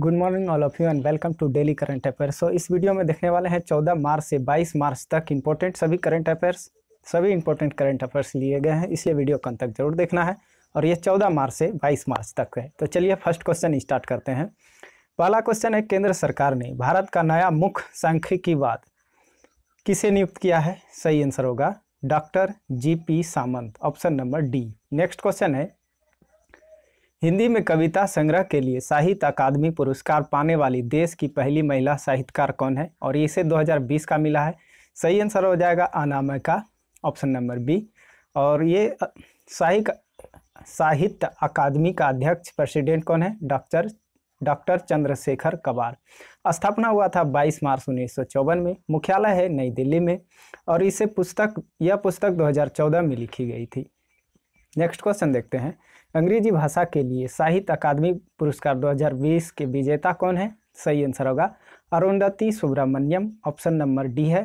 good morning all of you and welcome to daily current affair so इस video में देखने वाले हैं 14 मार्च से 22 मार्च तक इंपॉर्टेंट सभी करंट अफेयर्स सभी इंपॉर्टेंट करंट अफेयर्स लिए गए हैं इसलिए वीडियो को तक जरूर देखना है और ये 14 मार्च से 22 मार्च तक है तो चलिए फर्स्ट क्वेश्चन स्टार्ट करते हैं पहला क्वेश्चन है केंद्र सरकार ने भारत का नया मुख्य सांख्यिकीवाद किसे नियुक्त किया है सही आंसर होगा doctor G P Samant option number D next question है हिंदी में कविता संग्रह के लिए साहित्य अकादमी पुरस्कार पाने वाली देश की पहली महिला साहित्यकार कौन है और इसे 2020 का मिला है सही आंसर हो जाएगा अनामय का ऑप्शन नंबर बी और ये साहित्य साहित्य अकादमी का अध्यक्ष प्रेसिडेंट कौन है डॉक्टर डॉक्टर चंद्रशेखर कबार स्थापना हुआ था 22 मार्च उन्नीस में मुख्यालय है नई दिल्ली में और इसे पुस्तक यह पुस्तक 2014 में लिखी गई थी नेक्स्ट क्वेश्चन देखते हैं अंग्रेजी भाषा के लिए साहित्य अकादमी पुरस्कार 2020 के विजेता कौन है सही आंसर होगा Arundhati Subramaniam option number D है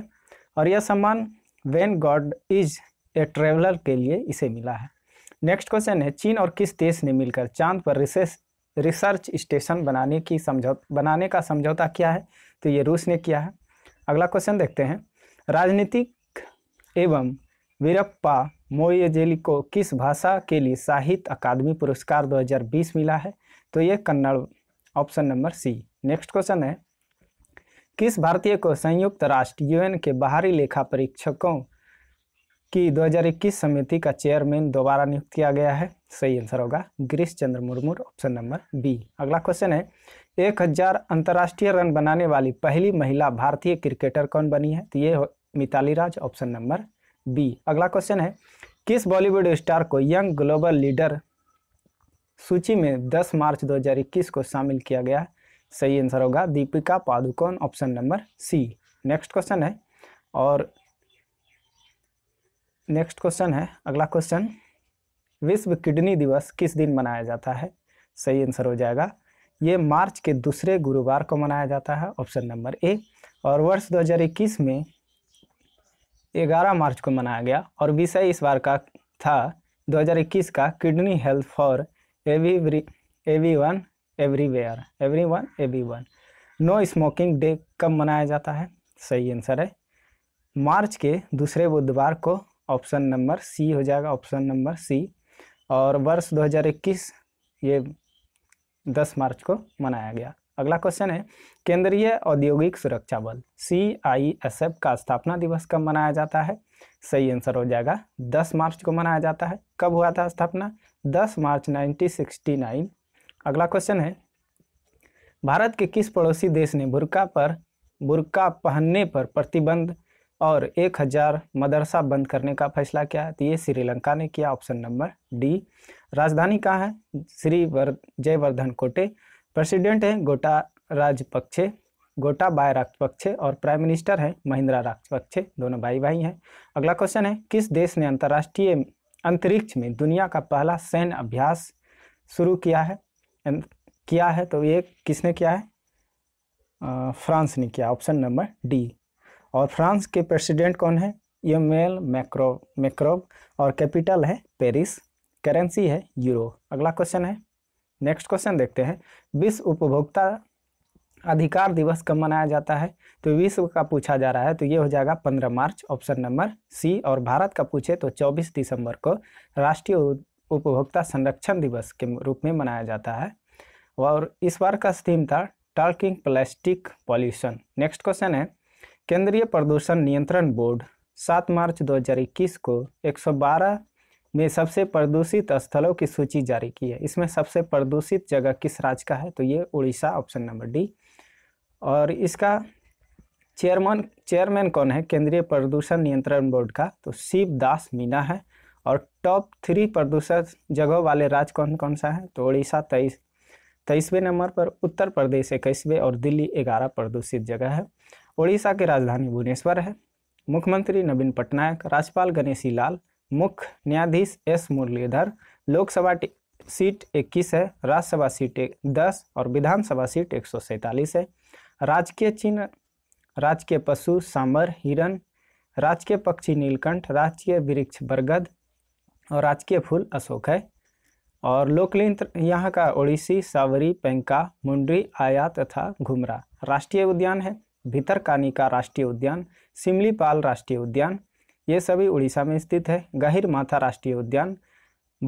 और यह सम्मान when God is a traveller के लिए इसे मिला है नेक्स्ट क्वेश्चन है चीन और किस देश ने मिलकर चांद पर रिसेस रिसर्च स्टेशन बनाने की समझौ बनाने का समझौता किया है तो ये रूस ने किया है अगला क्वेश्चन देखते हैं राजनीतिक एवं वीरप्पा मोयजेली को किस भाषा के लिए साहित्य अकादमी पुरस्कार 2020 मिला है तो ये Kannada option number C next question है किस भारतीय को संयुक्त राष्ट्र यूएन के बाहरी लेखा परीक्षकों की 2021 समिति का चेयरमैन दोबारा नियुक्त किया गया है सही आंसर होगा Girish Chandra Murmu option number B अगला क्वेश्चन है एक हजार अंतर्राष्ट्रीय रन बनाने वाली पहली महिला भारतीय क्रिकेटर कौन बनी है तो ये Mithali Raj option number B अगला क्वेश्चन है किस बॉलीवुड स्टार को यंग ग्लोबल लीडर सूची में 10 मार्च 2021 को शामिल किया गया सही आंसर होगा Deepika Padukone option number C next question है और नेक्स्ट क्वेश्चन है अगला क्वेश्चन विश्व किडनी दिवस किस दिन मनाया जाता है सही आंसर हो जाएगा ये मार्च के दूसरे गुरुवार को मनाया जाता है ऑप्शन नंबर ए और वर्ष 2021 में 11 मार्च को मनाया गया और विषय इस बार का था 2021 का kidney health for every everyone everywhere everyone everyone no smoking day कब मनाया जाता है सही आंसर है मार्च के दूसरे बुधवार को ऑप्शन नंबर सी हो जाएगा ऑप्शन नंबर सी और वर्ष 2021 ये 10 मार्च को मनाया गया अगला क्वेश्चन है केंद्रीय औद्योगिक सुरक्षा बल सी आई एस एफ का स्थापना दिवस कब मनाया जाता है सही आंसर हो जाएगा 10 मार्च को मनाया जाता है कब हुआ था स्थापना 10 मार्च 1969 अगला क्वेश्चन है भारत के किस पड़ोसी देश ने बुरका पर बुरका पहनने पर प्रतिबंध और एक हज़ार मदरसा बंद करने का फैसला किया है तो ये श्रीलंका ने किया ऑप्शन नंबर डी राजधानी कहाँ है श्री वर जयवर्धन कोटे प्रेसिडेंट हैं गोटा राजपक्षे गोटा बाय राजपक्षे और प्राइम मिनिस्टर हैं महिंद्रा राजपक्षे दोनों भाई भाई हैं अगला क्वेश्चन है किस देश ने अंतर्राष्ट्रीय अंतरिक्ष में दुनिया का पहला सैन्य अभ्यास शुरू किया है किया है तो ये किसने किया है आ, फ्रांस ने किया ऑप्शन नंबर डी और फ्रांस के प्रेसिडेंट कौन है यूमेल मैक्रो मैक्रोव और कैपिटल है पेरिस करेंसी है यूरो अगला क्वेश्चन है नेक्स्ट क्वेश्चन देखते हैं विश्व उपभोक्ता अधिकार दिवस कब मनाया जाता है तो विश्व का पूछा जा रहा है तो ये हो जाएगा 15 मार्च ऑप्शन नंबर सी और भारत का पूछे तो 24 दिसंबर को राष्ट्रीय उपभोक्ता संरक्षण दिवस के रूप में मनाया जाता है और इस बार का थीम था टर्किंग प्लास्टिक पॉल्यूशन नेक्स्ट क्वेश्चन है केंद्रीय प्रदूषण नियंत्रण बोर्ड सात मार्च दो को एक में सबसे प्रदूषित स्थलों की सूची जारी की है इसमें सबसे प्रदूषित जगह किस राज्य का है तो ये उड़ीसा ऑप्शन नंबर डी और इसका चेयरमैन चेयरमैन कौन है केंद्रीय प्रदूषण नियंत्रण बोर्ड का तो शिव दास मीना है और टॉप थ्री प्रदूषण जगहों वाले राज्य कौन कौन सा है तो उड़ीसा तेईस तेईसवें नंबर पर उत्तर प्रदेश इक्कीसवें और दिल्ली ग्यारह प्रदूषित जगह है उड़ीसा की राजधानी भुवनेश्वर है मुख्यमंत्री नवीन पटनायक राज्यपाल गणेशी लाल मुख्य न्यायाधीश एस मुरलीधर लोकसभा सीट 21 है राज्यसभा सीट 10 और विधानसभा सीट एक है राजकीय चिन्ह राजकीय पशु सांबर हिरण राजकीय पक्षी नीलकंठ राजकीय वृक्ष बरगद और राजकीय फूल अशोक है और लोकलिंत्र यहाँ का ओडिसी सावरी पेंका मुंडी आया तथा घुमरा राष्ट्रीय उद्यान है भीतरकानी का राष्ट्रीय उद्यान सिमलीपाल राष्ट्रीय उद्यान ये सभी उड़ीसा में स्थित है गहिर माथा राष्ट्रीय उद्यान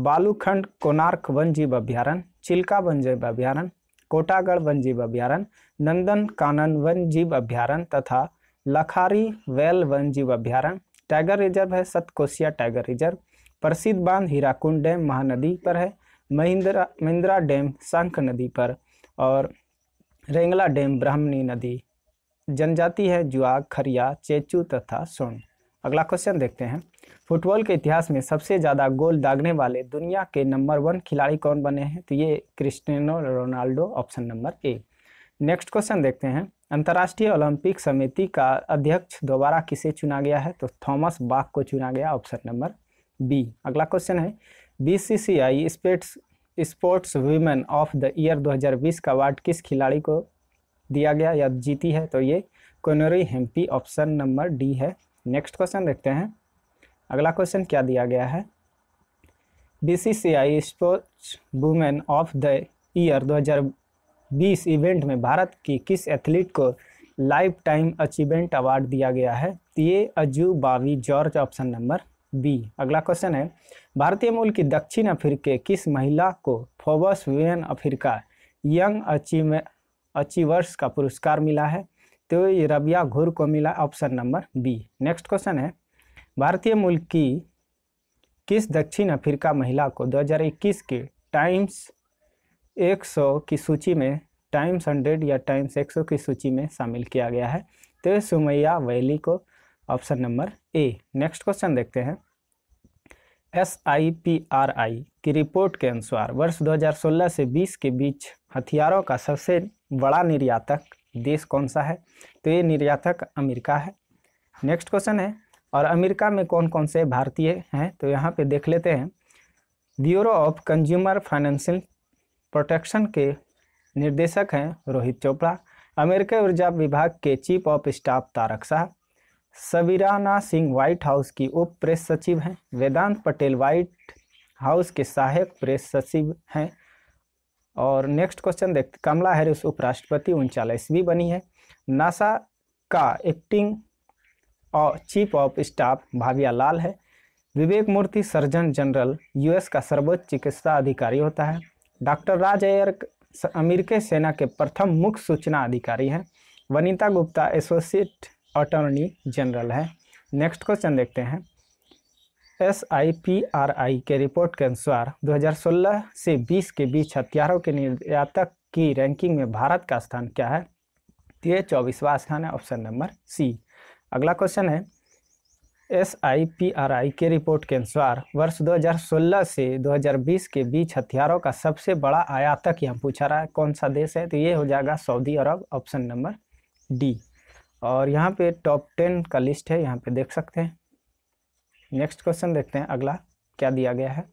बालूखंड कोनार्क वन जीव अभ्यारण चिल्का वन जीव अभ्यारण्य कोटागढ़ वन जीव अभ्यारण नंदन कानन वन जीव अभ्यारण्य तथा लखारी वेल वन जीव अभ्यारण्य टाइगर रिजर्व है सतकोसिया टाइगर रिजर्व प्रसिद्ध बांध हीराकुंड डैम महानदी पर है महिंद्रा महिंद्रा डैम शंख नदी पर और रेंगला डैम ब्राह्मणी नदी जनजाति है जुआ खरिया चेचू तथा सोन अगला क्वेश्चन देखते हैं फुटबॉल के इतिहास में सबसे ज़्यादा गोल दागने वाले दुनिया के नंबर वन खिलाड़ी कौन बने हैं तो ये Cristiano Ronaldo option number A next question देखते हैं अंतर्राष्ट्रीय ओलंपिक समिति का अध्यक्ष दोबारा किसे चुना गया है तो थॉमस बाग को चुना गया ऑप्शन नंबर बी अगला क्वेश्चन है बीसीसीआई स्पेट्स sports women of the year 2020 का अवार्ड किस खिलाड़ी को दिया गया या जीती है तो ये Koneru Humpy option number D है नेक्स्ट क्वेश्चन देखते हैं अगला क्वेश्चन क्या दिया गया है B C C I sports women of the year 2020 event में भारत की किस एथलीट को लाइफ टाइम अचीवमेंट अवार्ड दिया गया है ये Anju Bobby George option number B अगला क्वेश्चन है भारतीय मूल की दक्षिण अफ्रीके किस महिला को Forbes women Africa young achieve achievers का पुरस्कार मिला है तो ये रबिया घुर को मिला option number B next question है भारतीय मूल की किस दक्षिण अफ्रीका महिला को 2021 के टाइम्स 100 की सूची में टाइम्स 100 या टाइम्स 100 की सूची में शामिल किया गया है तो सुमैया वैली को option number A next question देखते हैं S I P R I की रिपोर्ट के अनुसार वर्ष 2016 से 20 के बीच हथियारों का सबसे बड़ा निर्यातक देश कौन सा है तो ये निर्यातक अमेरिका है नेक्स्ट क्वेश्चन है और अमेरिका में कौन कौन से भारतीय हैं तो यहाँ पे देख लेते हैं bureau of consumer financial protection के निर्देशक हैं रोहित चोपड़ा अमेरिका ऊर्जा विभाग के chief of staff Tarak Shah Sabrina Singh White House की उप प्रेस सचिव हैं वेदांत पटेल व्हाइट हाउस के सहायक प्रेस सचिव हैं और नेक्स्ट क्वेश्चन देखते कमला हैरिस उपराष्ट्रपति भी बनी है नासा का एक्टिंग और chief of staff Bhavya Lal है Vivek Murthy surgeon general US का सर्वोच्च चिकित्सा अधिकारी होता है डॉक्टर राज एयर अमेरिकी सेना के प्रथम मुख्य सूचना अधिकारी हैं Vanita Gupta associate attorney general है नेक्स्ट क्वेश्चन देखते हैं S I P R I के रिपोर्ट के अनुसार 2016 से 20 के बीच हथियारों के निर्यातक की रैंकिंग में भारत का स्थान क्या है तो ये चौबीसवा स्थान है ऑप्शन नंबर सी अगला क्वेश्चन है S I P R I के रिपोर्ट के अनुसार वर्ष 2016 से 2020 के बीच हथियारों का सबसे बड़ा आयातक यहाँ पूछा रहा है कौन सा देश है तो ये हो जाएगा Saudi Arab option number D और यहाँ पे टॉप टेन का लिस्ट है यहाँ पे देख सकते हैं नेक्स्ट क्वेश्चन देखते हैं अगला क्या दिया गया है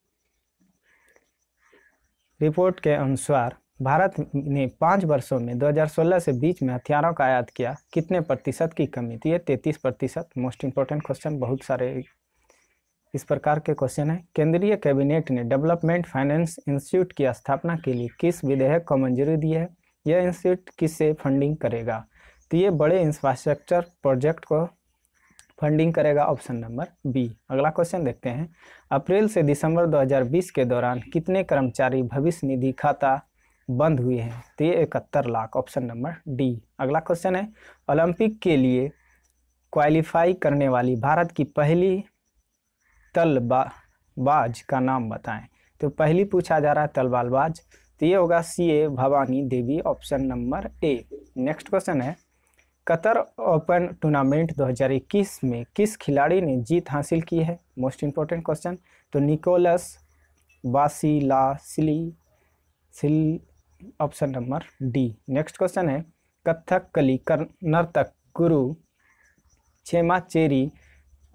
रिपोर्ट के अनुसार भारत ने पाँच वर्षों में 2016 से बीच में हथियारों का आयात किया कितने प्रतिशत की कमी थी ये तैंतीस प्रतिशत मोस्ट इम्पोर्टेंट क्वेश्चन बहुत सारे इस प्रकार के क्वेश्चन हैं केंद्रीय कैबिनेट ने डेवलपमेंट फाइनेंस इंस्टीट्यूट की स्थापना के लिए किस विधेयक को मंजूरी दी है यह इंस्टीट्यूट किससे फंडिंग करेगा तो ये बड़े इंफ्रास्ट्रक्चर प्रोजेक्ट को फंडिंग करेगा ऑप्शन नंबर बी अगला क्वेश्चन देखते हैं अप्रैल से दिसंबर 2020 के दौरान कितने कर्मचारी भविष्य निधि खाता बंद हुए हैं तो ये इकहत्तर लाख ऑप्शन नंबर डी अगला क्वेश्चन है ओलंपिक के लिए क्वालिफाई करने वाली भारत की पहली तलबाज का नाम बताएं तो पहली पूछा जा रहा है तलबालबाज तो ये होगा C A Bhavani Devi option number A next question है कतर ओपन टूर्नामेंट 2021 में किस खिलाड़ी ने जीत हासिल की है मोस्ट इम्पोर्टेंट क्वेश्चन तो निकोलस बासिलासिली सिल option number D next question है कथक कली नर्तक गुरु छेमा चेरी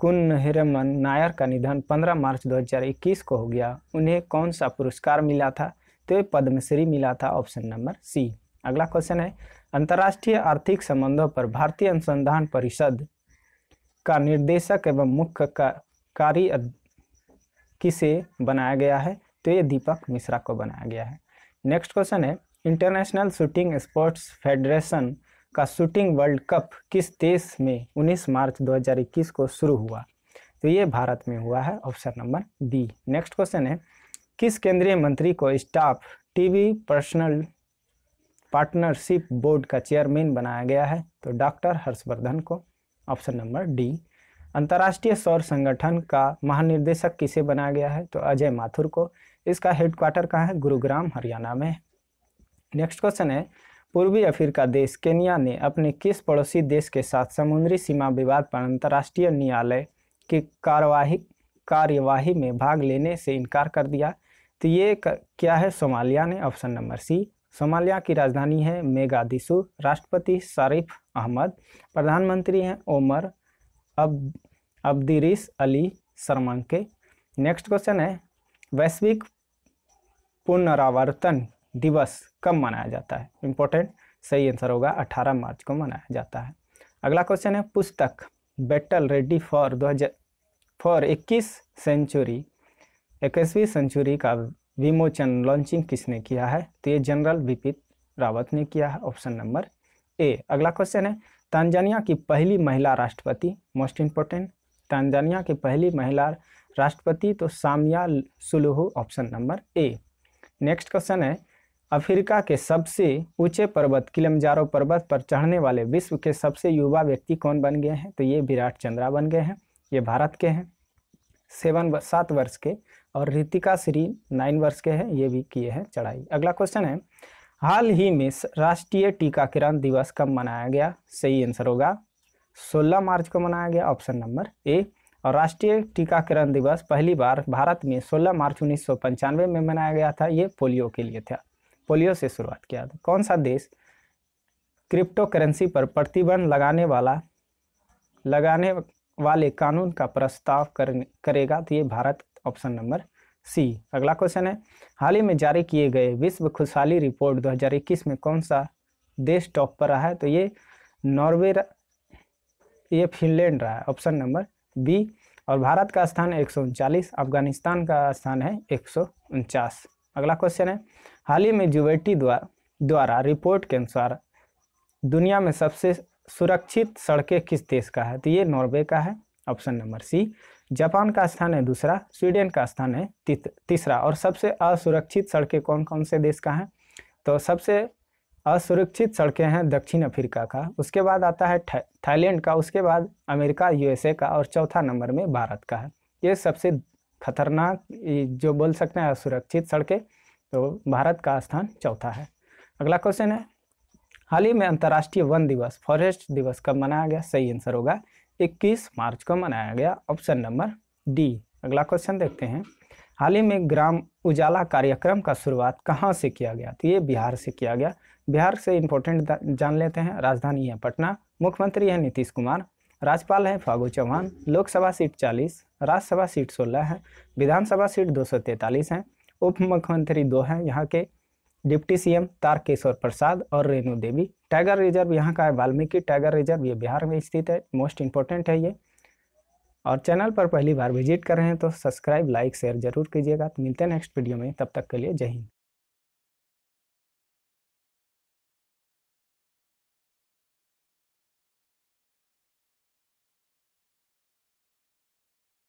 कुन्हरमन नायर का निधन 15 मार्च 2021 को हो गया उन्हें कौन सा पुरस्कार मिला था तो पद्मश्री मिला था ऑप्शन नंबर सी अगला क्वेश्चन है अंतर्राष्ट्रीय आर्थिक संबंधों पर भारतीय अनुसंधान परिषद का निर्देशक एवं मुख्य का, कार्य किसे बनाया गया है तो ये दीपक मिश्रा को बनाया गया है नेक्स्ट क्वेश्चन है इंटरनेशनल शूटिंग स्पोर्ट्स फेडरेशन का शूटिंग वर्ल्ड कप किस देश में 19 मार्च 2021 को शुरू हुआ तो ये भारत में हुआ है option number B next question है किस केंद्रीय मंत्री को staff TV personal partnership board का चेयरमैन बनाया गया है तो डॉक्टर हर्षवर्धन को ऑप्शन नंबर डी अंतर्राष्ट्रीय सौर संगठन का महानिर्देशक किसे बनाया गया है तो अजय माथुर को इसका हेडक्वार्टर कहाँ है गुरुग्राम हरियाणा में नेक्स्ट क्वेश्चन है पूर्वी अफ्रीका देश केनिया ने अपने किस पड़ोसी देश के साथ समुद्री सीमा विवाद पर अंतर्राष्ट्रीय न्यायालय की कार्यवाही कार्यवाही में भाग लेने से इनकार कर दिया तो ये क्या है सोमालिया ने ऑप्शन नंबर सी सोमालिया की राजधानी है मेगादिशु राष्ट्रपति शारिफ अहमद प्रधानमंत्री हैं ओमर अब अब्दिरिस अली के नेक्स्ट क्वेश्चन है वैश्विक पुनरावर्तन दिवस कब मनाया जाता है इम्पोर्टेंट सही आंसर होगा 18 मार्च को मनाया जाता है अगला क्वेश्चन है पुस्तक बैटल रेडी फॉर दो हजार फॉर इक्कीस सेंचुरी इक्कीसवीं सेंचुरी का विमोचन लॉन्चिंग किसने किया है तो ये जनरल विपिन रावत ने किया है ऑप्शन नंबर ए अगला क्वेश्चन है तंजानिया की पहली महिला राष्ट्रपति मोस्ट इम्पोर्टेंट तंजानिया की पहली महिला राष्ट्रपति तो Samia Suluhu option number A next question है अफ्रीका के सबसे ऊंचे पर्वत किलमजारो पर्वत पर चढ़ने वाले विश्व के सबसे युवा व्यक्ति कौन बन गए हैं तो ये विराट चंद्रा बन गए हैं ये भारत के हैं सेवन सात वर्ष के और ऋतिका श्री नाइन वर्ष के हैं ये भी किए हैं चढ़ाई अगला क्वेश्चन है हाल ही में राष्ट्रीय टीकाकरण दिवस कब मनाया गया सही आंसर होगा 16 मार्च को मनाया गया ऑप्शन नंबर ए और राष्ट्रीय टीकाकरण दिवस पहली बार भारत में 16 मार्च उन्नीस में मनाया गया था ये पोलियो के लिए था पोलियो से शुरुआत किया था कौन सा देश क्रिप्टो करेंसी पर प्रतिबंध लगाने वाला लगाने वाले कानून का प्रस्ताव कर, करेगा तो ये भारत ऑप्शन नंबर सी अगला क्वेश्चन है हाल ही में जारी किए गए विश्व खुशहाली रिपोर्ट 2021 में कौन सा देश टॉप पर रहा है तो ये नॉर्वे ये फिनलैंड रहा है ऑप्शन नंबर बी और भारत का स्थान एक अफगानिस्तान का स्थान है एक अगला क्वेश्चन है हाल ही में जुवेटी द्वारा द्वारा रिपोर्ट के अनुसार दुनिया में सबसे सुरक्षित सड़कें किस देश का है तो ये नॉर्वे का है ऑप्शन नंबर सी जापान का स्थान है दूसरा स्वीडन का स्थान है तीसरा और सबसे असुरक्षित सड़कें कौन कौन से देश का हैं तो सबसे असुरक्षित सड़कें हैं दक्षिण अफ्रीका का उसके बाद आता है थाईलैंड का उसके बाद अमेरिका यूएसए का और चौथा नंबर में भारत का है ये सबसे खतरनाक जो बोल सकते हैं असुरक्षित सड़कें तो भारत का स्थान चौथा है अगला क्वेश्चन है हाल ही में अंतर्राष्ट्रीय वन दिवस फॉरेस्ट दिवस कब मनाया गया सही आंसर होगा 21 मार्च को मनाया गया ऑप्शन नंबर डी अगला क्वेश्चन देखते हैं हाल ही में ग्राम उजाला कार्यक्रम का शुरुआत कहाँ से किया गया तो ये बिहार से किया गया बिहार से इम्पोर्टेंट जान लेते हैं राजधानी है पटना मुख्यमंत्री है नीतीश कुमार राज्यपाल हैं फागू चौहान लोकसभा सीट 40 राज्यसभा सीट 16 है विधानसभा सीट दो सौ है उप मुख्यमंत्री दो हैं यहाँ के डिप्टी सीएम तारकेश्वर प्रसाद और रेणु देवी टाइगर रिजर्व यहाँ का है वाल्मीकि टाइगर रिजर्व ये बिहार में स्थित है मोस्ट इम्पोर्टेंट है ये और चैनल पर पहली बार विजिट कर रहे हैं तो सब्सक्राइब लाइक शेयर जरूर कीजिएगा तो मिलते हैं नेक्स्ट वीडियो में तब तक के लिए जय हिंद